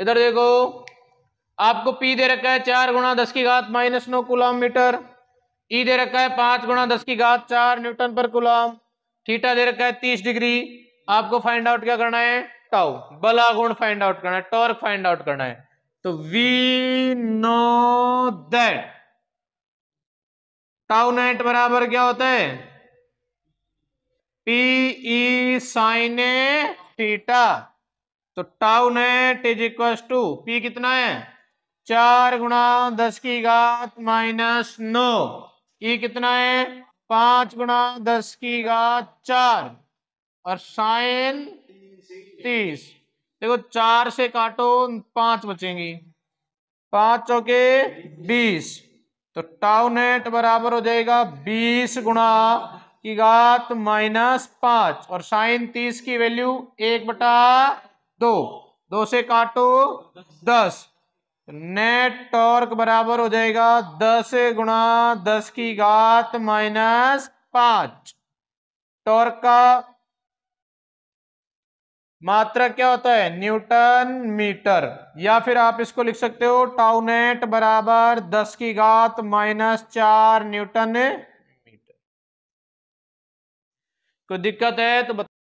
इधर देखो आपको पी दे रखा है चार गुणा दस की घात माइनस नौ कुलाम मीटर ई e दे रखा है पांच गुणा दस की घात चार न्यूटन पर कुलाम थीटा दे रखा है तीस डिग्री आपको फाइंड आउट क्या करना है टाउ बला गुण फाइंड आउट करना है टॉर्क फाइंड आउट करना है तो we know that tau naught बराबर क्या होता है पीई साइन थीटा तो tau naught is equal to P कितना है चार गुणा दस की घात माइनस नौ ई कितना है पांच गुणा दस की घात चार और साइन तीस देखो चार से काटो पांच बचेंगी पांच चौके बीस तो टाउ नेट बराबर हो जाएगा बीस गुणा की घात माइनस पांच और साइन तीस की वैल्यू एक बटा दो दो से काटो दस नेट टॉर्क बराबर हो जाएगा दस गुणा दस की घात माइनस पांच टॉर्क का मात्रक क्या होता है न्यूटन मीटर या फिर आप इसको लिख सकते हो टाउनेट बराबर दस की घात माइनस चार न्यूटन मीटर कोई दिक्कत है तो बता